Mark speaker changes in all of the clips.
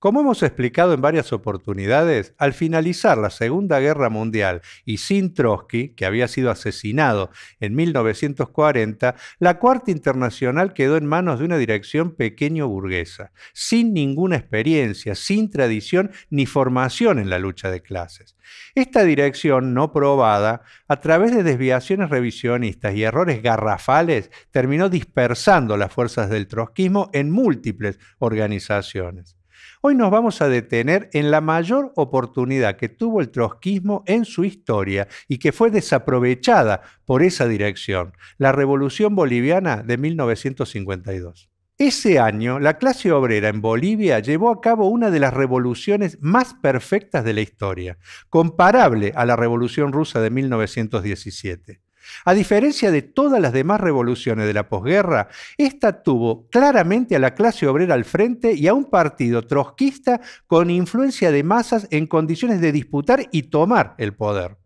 Speaker 1: Como hemos explicado en varias oportunidades, al finalizar la Segunda Guerra Mundial y sin Trotsky, que había sido asesinado en 1940, la Cuarta Internacional quedó en manos de una dirección pequeño burguesa, sin ninguna experiencia, sin tradición ni formación en la lucha de clases. Esta dirección no probada, a través de desviaciones revisionistas y errores garrafales, terminó dispersando las fuerzas del trotskismo en múltiples organizaciones. Hoy nos vamos a detener en la mayor oportunidad que tuvo el trotskismo en su historia y que fue desaprovechada por esa dirección, la Revolución Boliviana de 1952. Ese año, la clase obrera en Bolivia llevó a cabo una de las revoluciones más perfectas de la historia, comparable a la Revolución Rusa de 1917. A diferencia de todas las demás revoluciones de la posguerra, esta tuvo claramente a la clase obrera al frente y a un partido trotskista con influencia de masas en condiciones de disputar y tomar el poder.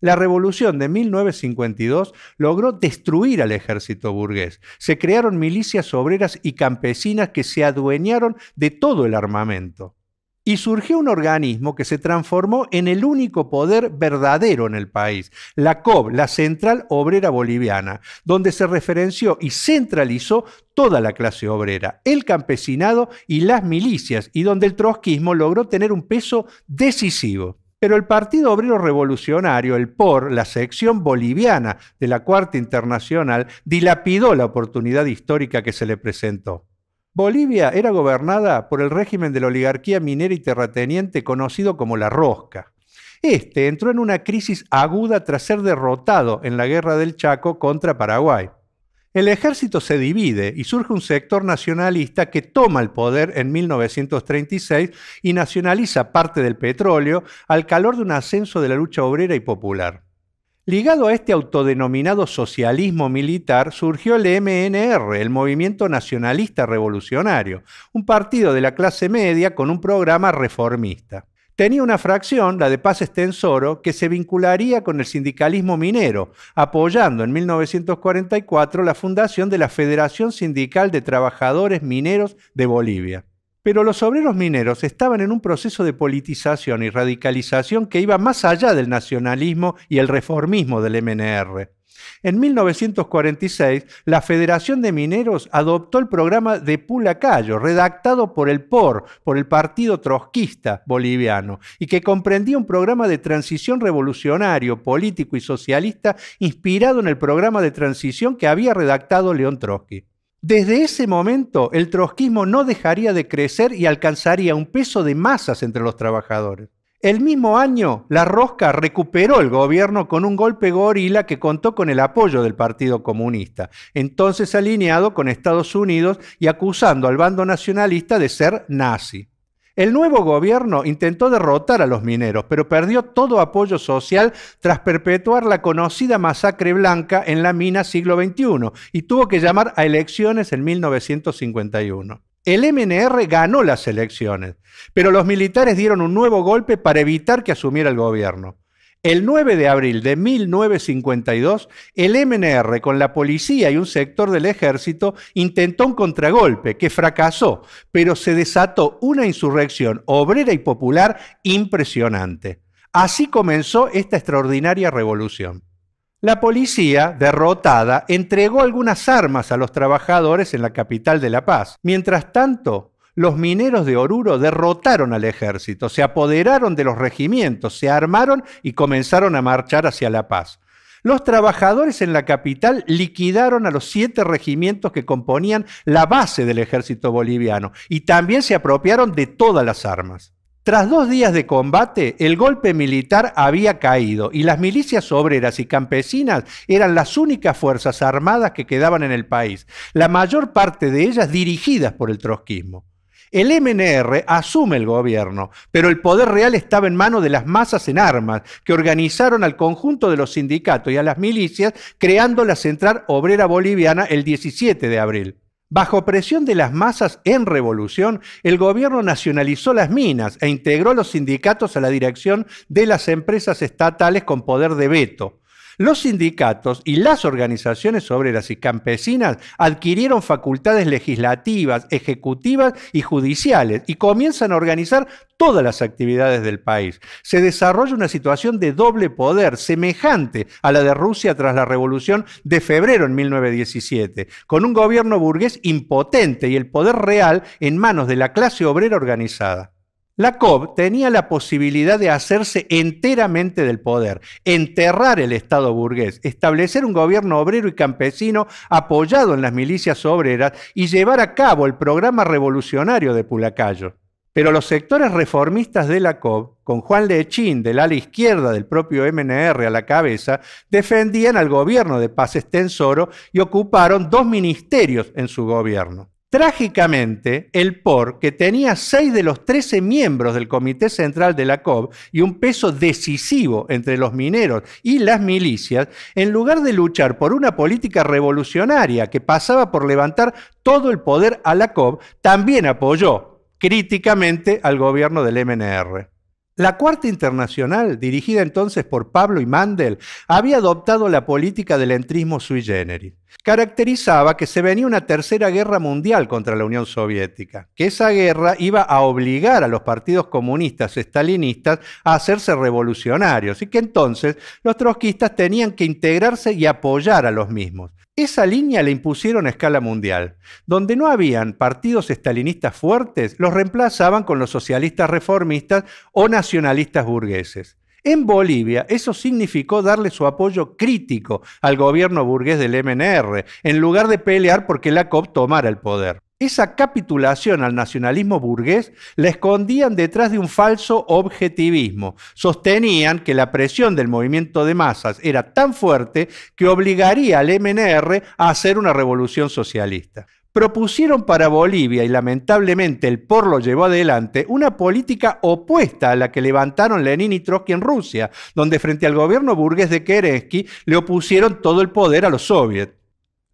Speaker 1: La revolución de 1952 logró destruir al ejército burgués. Se crearon milicias obreras y campesinas que se adueñaron de todo el armamento y surgió un organismo que se transformó en el único poder verdadero en el país, la COB, la Central Obrera Boliviana, donde se referenció y centralizó toda la clase obrera, el campesinado y las milicias, y donde el trotskismo logró tener un peso decisivo. Pero el Partido Obrero Revolucionario, el POR, la sección boliviana de la Cuarta Internacional, dilapidó la oportunidad histórica que se le presentó. Bolivia era gobernada por el régimen de la oligarquía minera y terrateniente conocido como la Rosca. Este entró en una crisis aguda tras ser derrotado en la guerra del Chaco contra Paraguay. El ejército se divide y surge un sector nacionalista que toma el poder en 1936 y nacionaliza parte del petróleo al calor de un ascenso de la lucha obrera y popular. Ligado a este autodenominado socialismo militar surgió el MNR, el Movimiento Nacionalista Revolucionario, un partido de la clase media con un programa reformista. Tenía una fracción, la de Paz Estensoro, que se vincularía con el sindicalismo minero, apoyando en 1944 la fundación de la Federación Sindical de Trabajadores Mineros de Bolivia. Pero los obreros mineros estaban en un proceso de politización y radicalización que iba más allá del nacionalismo y el reformismo del MNR. En 1946, la Federación de Mineros adoptó el programa de Pulacayo, redactado por el POR, por el Partido Trotskista Boliviano, y que comprendía un programa de transición revolucionario, político y socialista inspirado en el programa de transición que había redactado León Trotsky. Desde ese momento, el trotskismo no dejaría de crecer y alcanzaría un peso de masas entre los trabajadores. El mismo año, la Rosca recuperó el gobierno con un golpe gorila que contó con el apoyo del Partido Comunista, entonces alineado con Estados Unidos y acusando al bando nacionalista de ser nazi. El nuevo gobierno intentó derrotar a los mineros, pero perdió todo apoyo social tras perpetuar la conocida masacre blanca en la mina siglo XXI y tuvo que llamar a elecciones en 1951. El MNR ganó las elecciones, pero los militares dieron un nuevo golpe para evitar que asumiera el gobierno. El 9 de abril de 1952, el MNR con la policía y un sector del ejército intentó un contragolpe que fracasó, pero se desató una insurrección obrera y popular impresionante. Así comenzó esta extraordinaria revolución. La policía, derrotada, entregó algunas armas a los trabajadores en la capital de La Paz. Mientras tanto, los mineros de Oruro derrotaron al ejército, se apoderaron de los regimientos, se armaron y comenzaron a marchar hacia La Paz. Los trabajadores en la capital liquidaron a los siete regimientos que componían la base del ejército boliviano y también se apropiaron de todas las armas. Tras dos días de combate, el golpe militar había caído y las milicias obreras y campesinas eran las únicas fuerzas armadas que quedaban en el país, la mayor parte de ellas dirigidas por el trotskismo. El MNR asume el gobierno, pero el poder real estaba en manos de las masas en armas, que organizaron al conjunto de los sindicatos y a las milicias, creando la Central Obrera Boliviana el 17 de abril. Bajo presión de las masas en revolución, el gobierno nacionalizó las minas e integró los sindicatos a la dirección de las empresas estatales con poder de veto. Los sindicatos y las organizaciones obreras y campesinas adquirieron facultades legislativas, ejecutivas y judiciales y comienzan a organizar todas las actividades del país. Se desarrolla una situación de doble poder semejante a la de Rusia tras la revolución de febrero en 1917, con un gobierno burgués impotente y el poder real en manos de la clase obrera organizada. La COB tenía la posibilidad de hacerse enteramente del poder, enterrar el Estado burgués, establecer un gobierno obrero y campesino apoyado en las milicias obreras y llevar a cabo el programa revolucionario de Pulacayo. Pero los sectores reformistas de la COB, con Juan Lechín del ala izquierda del propio MNR a la cabeza, defendían al gobierno de Paz Estensoro y ocuparon dos ministerios en su gobierno. Trágicamente, el POR, que tenía seis de los 13 miembros del Comité Central de la COP y un peso decisivo entre los mineros y las milicias, en lugar de luchar por una política revolucionaria que pasaba por levantar todo el poder a la COP, también apoyó críticamente al gobierno del MNR. La Cuarta Internacional, dirigida entonces por Pablo y Mandel, había adoptado la política del entrismo sui generis. Caracterizaba que se venía una tercera guerra mundial contra la Unión Soviética, que esa guerra iba a obligar a los partidos comunistas estalinistas a hacerse revolucionarios y que entonces los trotskistas tenían que integrarse y apoyar a los mismos. Esa línea la impusieron a escala mundial. Donde no habían partidos estalinistas fuertes, los reemplazaban con los socialistas reformistas o nacionalistas burgueses. En Bolivia, eso significó darle su apoyo crítico al gobierno burgués del MNR, en lugar de pelear porque la COP tomara el poder. Esa capitulación al nacionalismo burgués la escondían detrás de un falso objetivismo. Sostenían que la presión del movimiento de masas era tan fuerte que obligaría al MNR a hacer una revolución socialista. Propusieron para Bolivia, y lamentablemente el POR lo llevó adelante, una política opuesta a la que levantaron Lenin y Trotsky en Rusia, donde frente al gobierno burgués de Kerensky le opusieron todo el poder a los soviets.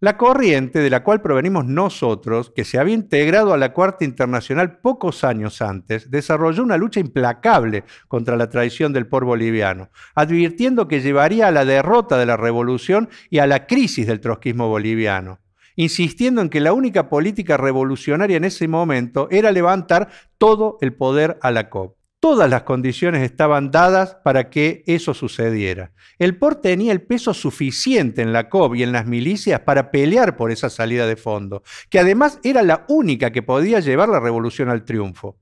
Speaker 1: La corriente de la cual provenimos nosotros, que se había integrado a la Cuarta Internacional pocos años antes, desarrolló una lucha implacable contra la traición del por boliviano, advirtiendo que llevaría a la derrota de la revolución y a la crisis del trotskismo boliviano insistiendo en que la única política revolucionaria en ese momento era levantar todo el poder a la COP. Todas las condiciones estaban dadas para que eso sucediera. El POR tenía el peso suficiente en la COB y en las milicias para pelear por esa salida de fondo, que además era la única que podía llevar la revolución al triunfo.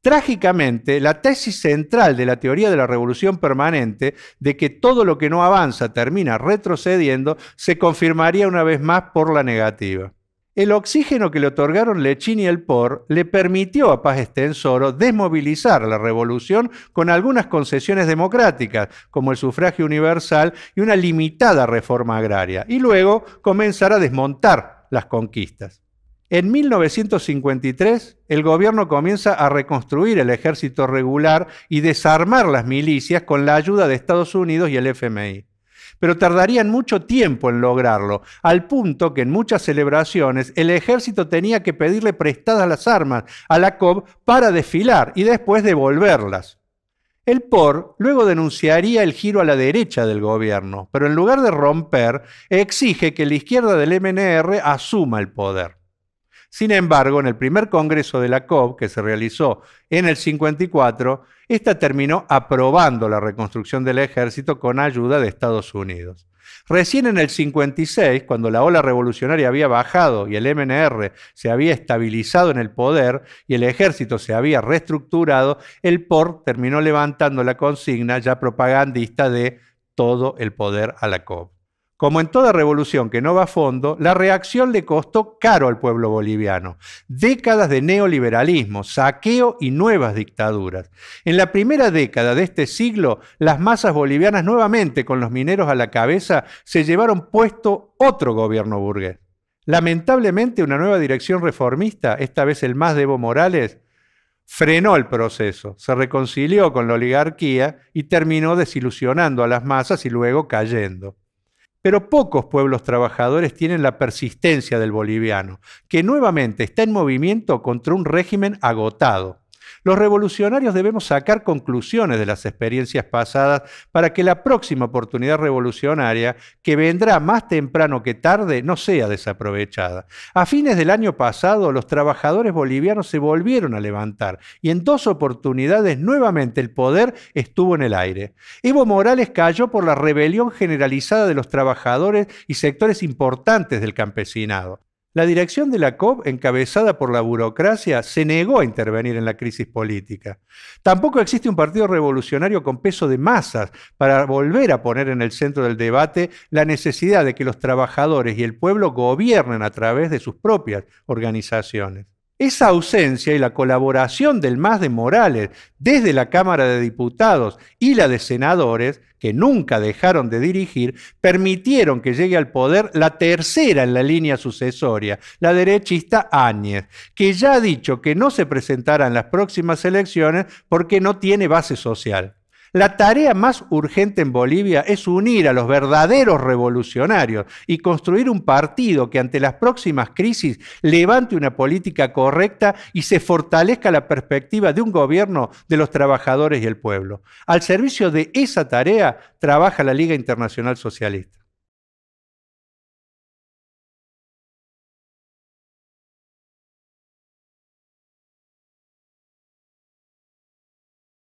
Speaker 1: Trágicamente, la tesis central de la teoría de la revolución permanente, de que todo lo que no avanza termina retrocediendo, se confirmaría una vez más por la negativa el oxígeno que le otorgaron Lechín y el POR le permitió a Paz Estensoro desmovilizar la revolución con algunas concesiones democráticas, como el sufragio universal y una limitada reforma agraria, y luego comenzar a desmontar las conquistas. En 1953, el gobierno comienza a reconstruir el ejército regular y desarmar las milicias con la ayuda de Estados Unidos y el FMI pero tardarían mucho tiempo en lograrlo, al punto que en muchas celebraciones el ejército tenía que pedirle prestadas las armas a la COB para desfilar y después devolverlas. El POR luego denunciaría el giro a la derecha del gobierno, pero en lugar de romper, exige que la izquierda del MNR asuma el poder. Sin embargo, en el primer congreso de la COP, que se realizó en el 54, esta terminó aprobando la reconstrucción del ejército con ayuda de Estados Unidos. Recién en el 56, cuando la ola revolucionaria había bajado y el MNR se había estabilizado en el poder y el ejército se había reestructurado, el POR terminó levantando la consigna ya propagandista de todo el poder a la COP. Como en toda revolución que no va a fondo, la reacción le costó caro al pueblo boliviano. Décadas de neoliberalismo, saqueo y nuevas dictaduras. En la primera década de este siglo, las masas bolivianas, nuevamente con los mineros a la cabeza, se llevaron puesto otro gobierno burgués. Lamentablemente, una nueva dirección reformista, esta vez el más de Evo Morales, frenó el proceso, se reconcilió con la oligarquía y terminó desilusionando a las masas y luego cayendo. Pero pocos pueblos trabajadores tienen la persistencia del boliviano, que nuevamente está en movimiento contra un régimen agotado. Los revolucionarios debemos sacar conclusiones de las experiencias pasadas para que la próxima oportunidad revolucionaria, que vendrá más temprano que tarde, no sea desaprovechada. A fines del año pasado, los trabajadores bolivianos se volvieron a levantar y en dos oportunidades nuevamente el poder estuvo en el aire. Evo Morales cayó por la rebelión generalizada de los trabajadores y sectores importantes del campesinado. La dirección de la COP, encabezada por la burocracia, se negó a intervenir en la crisis política. Tampoco existe un partido revolucionario con peso de masas para volver a poner en el centro del debate la necesidad de que los trabajadores y el pueblo gobiernen a través de sus propias organizaciones. Esa ausencia y la colaboración del más de Morales desde la Cámara de Diputados y la de senadores, que nunca dejaron de dirigir, permitieron que llegue al poder la tercera en la línea sucesoria, la derechista Áñez, que ya ha dicho que no se presentará en las próximas elecciones porque no tiene base social. La tarea más urgente en Bolivia es unir a los verdaderos revolucionarios y construir un partido que ante las próximas crisis levante una política correcta y se fortalezca la perspectiva de un gobierno de los trabajadores y el pueblo. Al servicio de esa tarea trabaja la Liga Internacional Socialista.